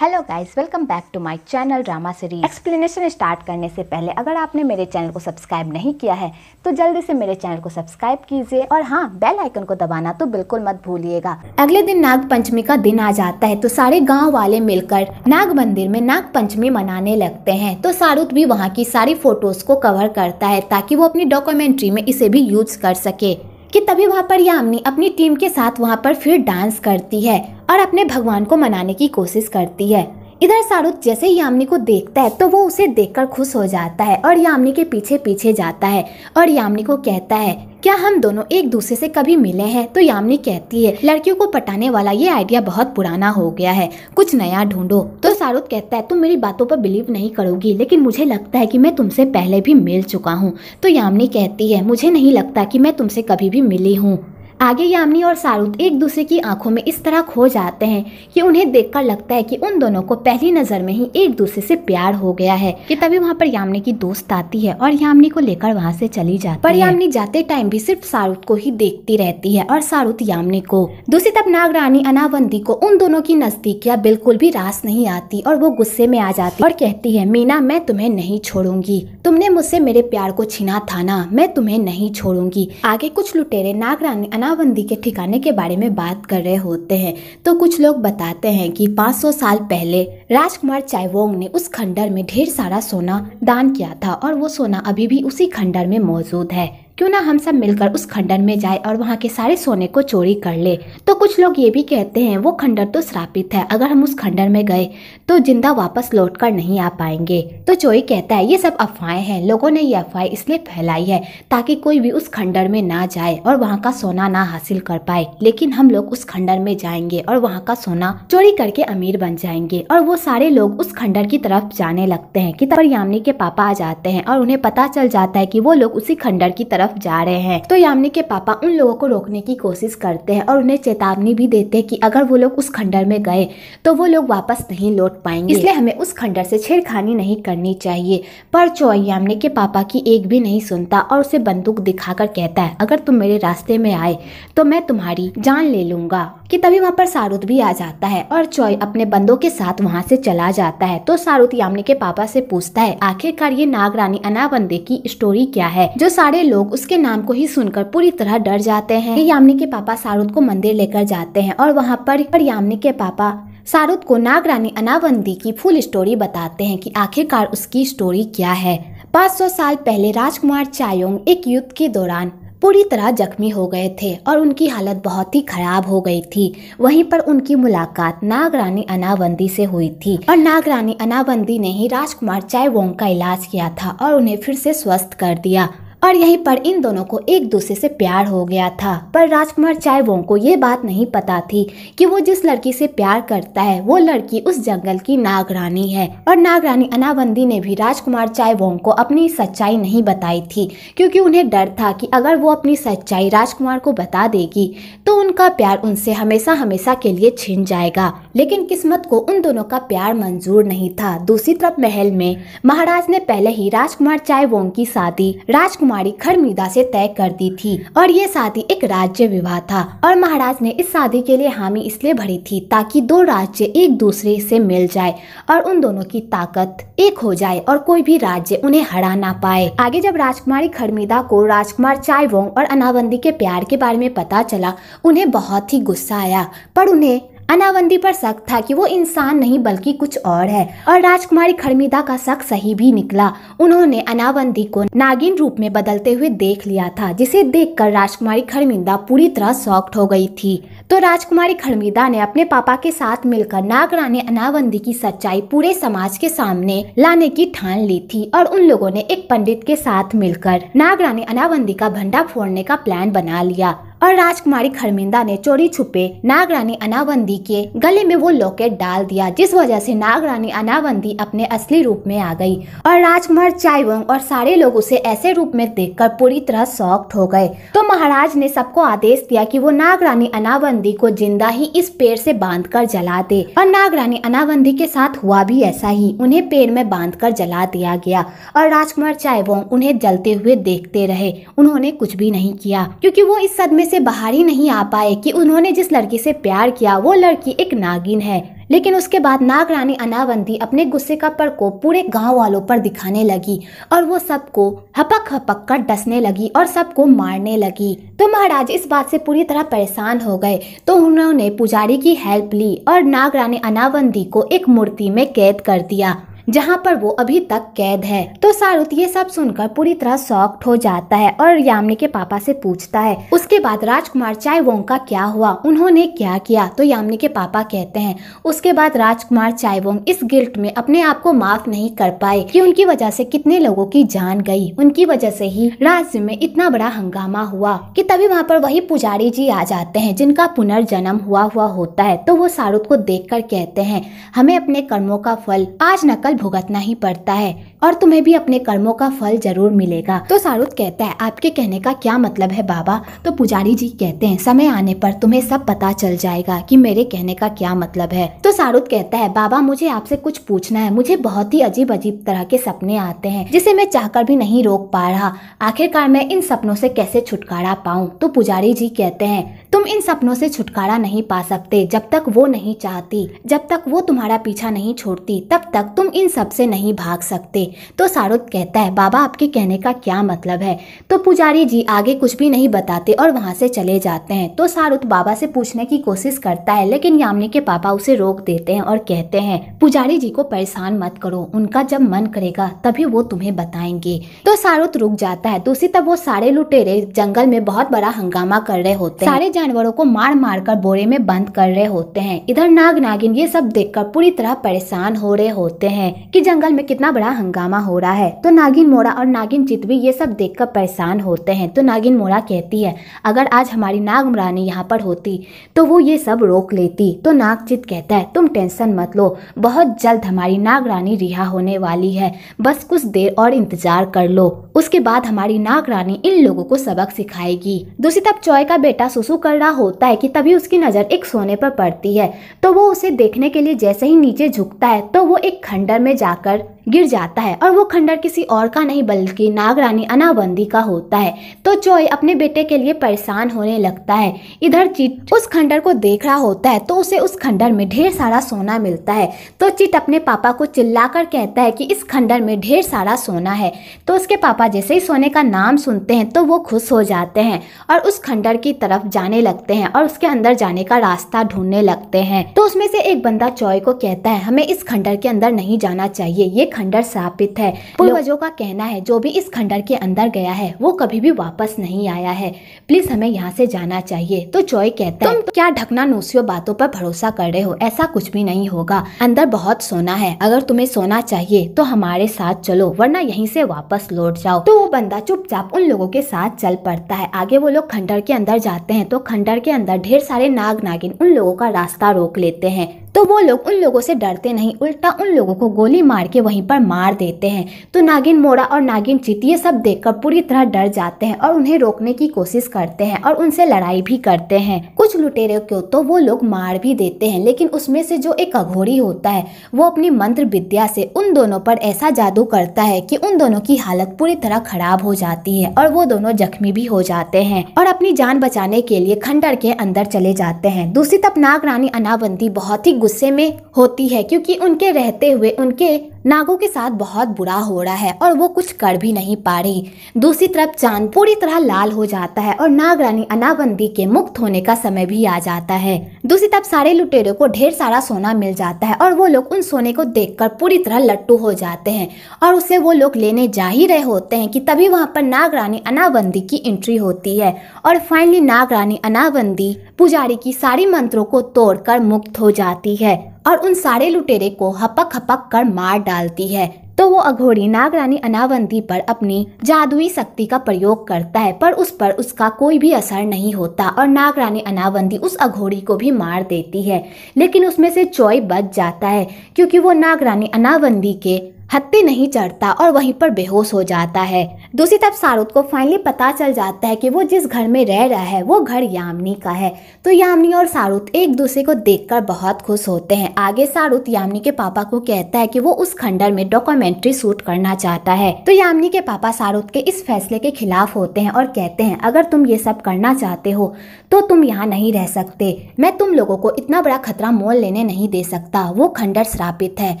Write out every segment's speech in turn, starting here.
hello guys welcome back to my channel drama series explanation start करने से पहले अगर आपने मेरे चैनल को सब्सक्राइब नहीं किया है तो जल्दी से मेरे चैनल को सब्सक्राइब कीजिए और हाँ बेल आइकन को दबाना तो बिल्कुल मत भूलिएगा अगले दिन नाग पंचमी का दिन आ जाता है तो सारे गाँव वाले मिलकर नाग मंदिर में नाग पंचमी मनाने लगते है तो शाहरुख भी वहाँ की सारी फोटोज को कवर करता है ताकि वो अपनी डॉक्यूमेंट्री में इसे भी यूज कर सके कि तभी वहाँ पर यामिनी अपनी टीम के साथ वहाँ पर फिर डांस करती है और अपने भगवान को मनाने की कोशिश करती है इधर शाहरुख जैसे ही यामिनी को देखता है तो वो उसे देखकर खुश हो जाता है और यामिनी के पीछे पीछे जाता है और यामिनी को कहता है क्या हम दोनों एक दूसरे से कभी मिले हैं तो यामिनी कहती है लड़कियों को पटाने वाला ये आइडिया बहुत पुराना हो गया है कुछ नया ढूंढो तो शाहरुख कहता है तुम मेरी बातों पर बिलीव नहीं करोगी लेकिन मुझे लगता है कि मैं तुमसे पहले भी मिल चुका हूँ तो यामिनी कहती है मुझे नहीं लगता कि मैं तुमसे कभी भी मिली हूँ आगे यामिनी और सारुत एक दूसरे की आंखों में इस तरह खो जाते हैं कि उन्हें देखकर लगता है कि उन दोनों को पहली नज़र में ही एक दूसरे से प्यार हो गया है कि तभी वहाँ पर यामिनी की दोस्त आती है और यामिनी को लेकर वहाँ से चली जाती पर यामिनी जाते टाइम भी सिर्फ सारुत को ही देखती रहती है और सारुत यामिनी को दूसरी तब नागरानी अनावंदी को उन दोनों की नजदीकियाँ बिल्कुल भी रास नहीं आती और वो गुस्से में आ जाती और कहती है मीना मैं तुम्हें नहीं छोड़ूंगी तुमने मुझसे मेरे प्यार को छीना था ना मैं तुम्हें नहीं छोड़ूंगी आगे कुछ लुटेरे नागरानी अना तालाबंदी के ठिकाने के बारे में बात कर रहे होते हैं तो कुछ लोग बताते हैं कि 500 साल पहले राजकुमार चाइवोंग ने उस खंडर में ढेर सारा सोना दान किया था और वो सोना अभी भी उसी खंडर में मौजूद है क्यों ना हम सब मिलकर उस खंडर में जाए और वहाँ के सारे सोने को चोरी कर ले तो कुछ लोग ये भी कहते हैं वो खंडर तो श्रापित है अगर हम उस खंडर में गए तो जिंदा वापस लौट कर नहीं आ पाएंगे तो चोरी कहता है ये सब अफवाहें हैं लोगों ने ये अफवाहें इसलिए फैलाई है ताकि कोई भी उस खंडर में ना जाए और वहाँ का सोना ना हासिल कर पाए लेकिन हम लोग उस खंडर में जाएंगे और वहाँ का सोना चोरी करके अमीर बन जाएंगे और वो सारे लोग उस खंडर की तरफ जाने लगते हैं कि तब यामिनी के पापा आ जाते हैं और उन्हें पता चल जाता है कि वो लोग उसी खंडर की तरफ तरफ जा रहे हैं तो यामिनी के पापा उन लोगों को रोकने की कोशिश करते हैं और उन्हें चेतावनी भी देते हैं कि अगर वो लोग उस खंडर में गए तो वो लोग वापस नहीं लौट पाएंगे इसलिए हमें उस खंडर से छेड़खानी नहीं करनी चाहिए पर चोय यामिनी के पापा की एक भी नहीं सुनता और उसे बंदूक दिखाकर कहता है अगर तुम मेरे रास्ते में आए तो मैं तुम्हारी जान ले लूंगा कि तभी वहाँ पर सारुत भी आ जाता है और चोय अपने बंदों के साथ वहाँ से चला जाता है तो सारुत यामिनी के पापा से पूछता है आखिरकार ये नागरानी अनाबंदे की स्टोरी क्या है जो सारे लोग उसके नाम को ही सुनकर पूरी तरह डर जाते हैं यामिनी के पापा शारुद को मंदिर लेकर जाते हैं और वहाँ पर यामिनी के पापा शारुद को नागरानी अनावंदी की फुल स्टोरी बताते हैं कि आखिरकार उसकी स्टोरी क्या है 500 साल पहले राजकुमार चायोंग एक युद्ध के दौरान पूरी तरह जख्मी हो गए थे और उनकी हालत बहुत ही खराब हो गई थी वहीं पर उनकी मुलाकात नागरानी अनाबंदी से हुई थी और नागरानी अनाबंदी ने ही राजकुमार चायवोंग का इलाज किया था और उन्हें फिर से स्वस्थ कर दिया और यहीं पर इन दोनों को एक दूसरे से प्यार हो गया था पर राजकुमार चाय वोंग को ये बात नहीं पता थी कि वो जिस लड़की से प्यार करता है वो लड़की उस जंगल की नागरानी है और नागरानी अनाबंदी ने भी राजकुमार चाय वोंग को अपनी सच्चाई नहीं बताई थी क्योंकि उन्हें डर था कि अगर वो अपनी सच्चाई राजकुमार को बता देगी तो उनका प्यार उनसे हमेशा हमेशा के लिए छिन जाएगा लेकिन किस्मत को उन दोनों का प्यार मंजूर नहीं था दूसरी तरफ महल में महाराज ने पहले ही राजकुमार चाय वोंग की शादी राजकुमार कुमारी खरमीदा से तय कर दी थी और ये शादी एक राज्य विवाह था और महाराज ने इस शादी के लिए हामी इसलिए भरी थी ताकि दो राज्य एक दूसरे से मिल जाए और उन दोनों की ताकत एक हो जाए और कोई भी राज्य उन्हें हरा ना पाए आगे जब राजकुमारी खरमीदा को राजकुमार चाय और अनाबंदी के प्यार के बारे में पता चला उन्हें बहुत ही गुस्सा आया पर उन्हें अनावंदी पर शक था कि वो इंसान नहीं बल्कि कुछ और है और राजकुमारी खड़मिदा का शक सही भी निकला उन्होंने अनावंदी को नागिन रूप में बदलते हुए देख लिया था जिसे देखकर राजकुमारी खड़मिदा पूरी तरह सॉक्ट हो गई थी तो राजकुमारी खड़मिदा ने अपने पापा के साथ मिलकर नागरानी अनावंदी की सच्चाई पूरे समाज के सामने लाने की ठान ली थी और उन लोगों ने एक पंडित के साथ मिलकर नागरानी अनावंदी का भंडा फोड़ने का प्लान बना लिया और राजकुमारी खरमिंदा ने चोरी छुपे नागरानी अनाबंदी के गले में वो लॉकेट डाल दिया जिस वजह से नागरानी अनाबंदी अपने असली रूप में आ गई और राजकुमार चाइवंग और सारे लोग उसे ऐसे रूप में देखकर पूरी तरह सॉफ्ट हो गए तो महाराज ने सबको आदेश दिया कि वो नागरानी अनाबंदी को जिंदा ही इस पेड़ से बांधकर जला दे और नागरानी अनाबंदी के साथ हुआ भी ऐसा ही उन्हें पेड़ में बांधकर जला दिया गया और राजकुमार चाइवोंग उन्हें जलते हुए देखते रहे उन्होंने कुछ भी नहीं किया क्योंकि वो इस सदमे से बाहर ही नहीं आ पाए कि उन्होंने जिस लड़की से प्यार किया वो लड़की एक नागिन है लेकिन उसके बाद नाग रानी अनावंती अपने गुस्से का प्रकोप पूरे गांव वालों पर दिखाने लगी और वो सबको हपक हपक कर डसने लगी और सबको मारने लगी तो महाराज इस बात से पूरी तरह परेशान हो गए तो उन्होंने पुजारी की हेल्प ली और नाग रानी अनावंती को एक मूर्ति में कैद कर दिया जहाँ पर वो अभी तक कैद है तो शाहरुख ये सब सुनकर पूरी तरह सॉक्ट हो जाता है और यामिनी के पापा से पूछता है उसके बाद राजकुमार चाय वोंग का क्या हुआ उन्होंने क्या किया तो यामिनी के पापा कहते हैं उसके बाद राजकुमार चाय वोंग इस गिल्ट में अपने आप को माफ नहीं कर पाए कि उनकी वजह से कितने लोगों की जान गई उनकी वजह से ही राज्य में इतना बड़ा हंगामा हुआ कि तभी वहाँ पर वही पुजारी जी आ जाते हैं जिनका पुनर्जन्म हुआ हुआ होता है तो वो शाहरुख को देख कर कहते हैं हमें अपने कर्मों का फल आज न कल भुगतना ही पड़ता है और तुम्हें भी अपने कर्मों का फल जरूर मिलेगा तो सारुत कहता है आपके कहने का क्या मतलब है बाबा तो पुजारी जी कहते हैं समय आने पर तुम्हें सब पता चल जाएगा कि मेरे कहने का क्या मतलब है तो सारुत कहता है बाबा मुझे आपसे कुछ पूछना है मुझे बहुत ही अजीब अजीब तरह के सपने आते हैं जिसे मैं चाह भी नहीं रोक पा रहा आखिरकार मैं इन सपनों से कैसे छुटकारा पाऊँ तो पुजारी जी कहते हैं तुम इन सपनों से छुटकारा नहीं पा सकते जब तक वो नहीं चाहती जब तक वो तुम्हारा पीछा नहीं छोड़ती तब तक तुम इन सब से नहीं भाग सकते तो शाहरुख कहता है बाबा आपके कहने का क्या मतलब है तो पुजारी जी आगे कुछ भी नहीं बताते और वहाँ से चले जाते हैं तो शाहरुख बाबा से पूछने की कोशिश करता है लेकिन यामिनी के पापा उसे रोक देते हैं और कहते हैं पुजारी जी को परेशान मत करो उनका जब मन करेगा तभी वो तुम्हें बताएंगे तो शाहरुख रुक जाता है तो उसी तब वो सारे लुटेरे जंगल में बहुत बड़ा हंगामा कर रहे होते सारे जानवरों को मार मार कर बोरे में बंद कर रहे होते हैं इधर नाग नागिन ये सब देखकर पूरी तरह परेशान हो रहे होते हैं कि जंगल में कितना बड़ा हंगामा हो रहा है तो नागिन मोरा और नागिन चितवी ये सब देखकर परेशान होते हैं तो नागिन मोरा कहती है अगर आज हमारी नाग मुरानी यहाँ पर होती तो वो ये सब रोक लेती तो नागचित कहता है तुम टेंशन मत लो बहुत जल्द हमारी नाग रानी रिहा होने वाली है बस कुछ देर और इंतजार कर लो उसके बाद हमारी नाग रानी इन लोगों को सबक सिखाएगी दूसरी तरफ चौय का बेटा सुसु कर रहा होता है कि तभी उसकी नज़र एक सोने पर पड़ती है तो वो उसे देखने के लिए जैसे ही नीचे झुकता है तो वो एक खंडर में जाकर गिर जाता है और वो खंडर किसी और का नहीं बल्कि नागरानी अनाबंदी का होता है तो चोय अपने बेटे के लिए परेशान होने लगता है इधर चिट उस खंडर को देख रहा होता है तो उसे उस खंडर में ढेर सारा सोना मिलता है तो चिट अपने पापा को चिल्लाकर कहता है कि इस खंडर में ढेर सारा सोना है तो उसके पापा जैसे ही सोने का नाम सुनते हैं तो वो खुश हो जाते हैं और उस खंडर की तरफ जाने लगते हैं और उसके अंदर जाने का रास्ता ढूंढने लगते हैं तो उसमें से एक बंदा चोय को कहता है हमें इस खंडर के अंदर नहीं जाना चाहिए ये खंडर साबित है पूर्वजों का कहना है जो भी इस खंडर के अंदर गया है वो कभी भी वापस नहीं आया है प्लीज हमें यहाँ से जाना चाहिए तो चोई कहता है क्या ढकना नोसियो बातों पर भरोसा कर रहे हो ऐसा कुछ भी नहीं होगा अंदर बहुत सोना है अगर तुम्हें सोना चाहिए तो हमारे साथ चलो वरना यहीं से वापस लौट जाओ तो वो बंदा चुपचाप उन लोगों के साथ चल पड़ता है आगे वो लोग खंडर के अंदर जाते हैं तो खंडर के अंदर ढेर सारे नाग नागिन उन लोगों का रास्ता रोक लेते हैं तो वो लोग उन लोगों से डरते नहीं उल्टा उन लोगों को गोली मार के वहीं पर मार देते हैं तो नागिन मोड़ा और नागिन चित ये सब देखकर पूरी तरह डर जाते हैं और उन्हें रोकने की कोशिश करते हैं और उनसे लड़ाई भी करते हैं कुछ लुटेरे को तो वो लोग मार भी देते हैं लेकिन उसमें से जो एक अघोरी होता है वो अपनी मंत्र विद्या से उन दोनों पर ऐसा जादू करता है कि उन दोनों की हालत पूरी तरह खराब हो जाती है और वो दोनों जख्मी भी हो जाते हैं और अपनी जान बचाने के लिए खंडर के अंदर चले जाते हैं दूसरी तरफ नाग रानी अनाबंदी बहुत ही गुस्से में होती है क्योंकि उनके रहते हुए उनके नागों के साथ बहुत बुरा हो रहा है और वो कुछ कर भी नहीं पा रही दूसरी तरफ चांद पूरी तरह लाल हो जाता है और नाग रानी अनाबंदी के मुक्त होने का समय भी आ जाता है दूसरी तरफ सारे लुटेरों को ढेर सारा सोना मिल जाता है और वो लोग उन सोने को देखकर पूरी तरह लट्टू हो जाते हैं और उसे वो लोग लेने जा ही रहे होते हैं कि तभी वहाँ पर नाग रानी अनाबंदी की एंट्री होती है और फाइनली नाग रानी अनाबंदी पुजारी की सारी मंत्रों को तोड़कर मुक्त हो जाती है और उन सारे लुटेरे को हपक हपक कर मार डालती है तो वो अघोरी नागरानी अनावंती पर अपनी जादुई शक्ति का प्रयोग करता है पर उस पर उसका कोई भी असर नहीं होता और नागरानी अनावंती उस अघोरी को भी मार देती है लेकिन उसमें से चोई बच जाता है क्योंकि वो नागरानी अनावंती के हत्ती नहीं चढ़ता और वहीं पर बेहोश हो जाता है दूसरी तरफ शाहरुख को फाइनली पता चल जाता है कि वो जिस घर में रह रहा है वो घर यामिनी का है तो यामिनी और शाहरुख एक दूसरे को देखकर बहुत खुश होते हैं आगे शाहरुख यामिनी के पापा को कहता है कि वो उस खंडर में डॉक्यूमेंट्री शूट करना चाहता है तो यामिनी के पापा शाहरुख के इस फैसले के खिलाफ होते हैं और कहते हैं अगर तुम ये सब करना चाहते हो तो तुम यहाँ नहीं रह सकते मैं तुम लोगों को इतना बड़ा खतरा मोल लेने नहीं दे सकता वो खंडर श्रापित है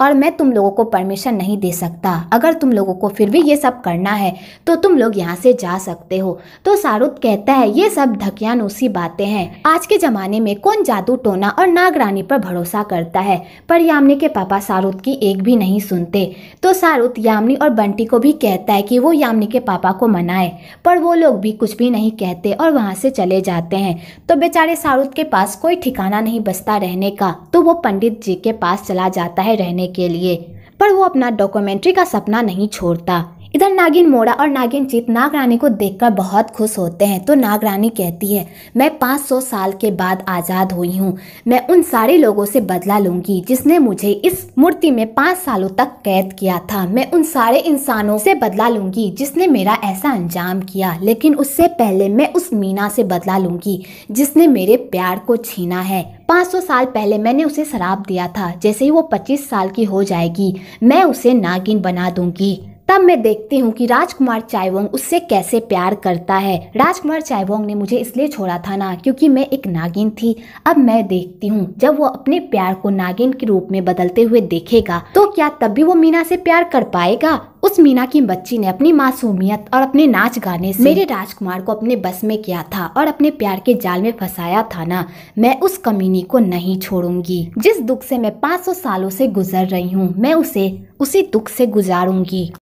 और मैं तुम लोगों को परमिशन रिएक्शन नहीं दे सकता अगर तुम लोगों को फिर भी ये सब करना है तो तुम लोग यहाँ से जा सकते हो तो शाहरुख कहता है ये सब धकियानूसी बातें हैं आज के ज़माने में कौन जादू टोना और नागरानी पर भरोसा करता है पर यामिनी के पापा शाहरुख की एक भी नहीं सुनते तो शाहरुख यामिनी और बंटी को भी कहता है कि वो यामिनी के पापा को मनाए पर वो लोग भी कुछ भी नहीं कहते और वहाँ से चले जाते हैं तो बेचारे शाहरुख के पास कोई ठिकाना नहीं बसता रहने का तो वो पंडित जी के पास चला जाता है रहने के लिए पर वो अपना डॉक्यूमेंट्री का सपना नहीं छोड़ता इधर नागिन मोड़ा और नागिन चित नाग रानी को देखकर बहुत खुश होते हैं तो नाग रानी कहती है मैं 500 साल के बाद आज़ाद हुई हूँ मैं उन सारे लोगों से बदला लूँगी जिसने मुझे इस मूर्ति में पाँच सालों तक कैद किया था मैं उन सारे इंसानों से बदला लूँगी जिसने मेरा ऐसा अंजाम किया लेकिन उससे पहले मैं उस मीना से बदला लूँगी जिसने मेरे प्यार को छीना है 500 साल पहले मैंने उसे शराब दिया था जैसे ही वो 25 साल की हो जाएगी मैं उसे नागिन बना दूंगी तब मैं देखती हूँ कि राजकुमार चाइवोंग उससे कैसे प्यार करता है राजकुमार चाइवोंग ने मुझे इसलिए छोड़ा था ना क्योंकि मैं एक नागिन थी अब मैं देखती हूँ जब वो अपने प्यार को नागिन के रूप में बदलते हुए देखेगा तो क्या तब भी वो मीना से प्यार कर पाएगा उस मीना की बच्ची ने अपनी मासूमियत और अपने नाच गाने से मेरे राजकुमार को अपने बस में किया था और अपने प्यार के जाल में फंसाया था ना मैं उस कमीनी को नहीं छोड़ूंगी जिस दुख से मैं 500 सालों से गुजर रही हूँ मैं उसे उसी दुख से गुजारूंगी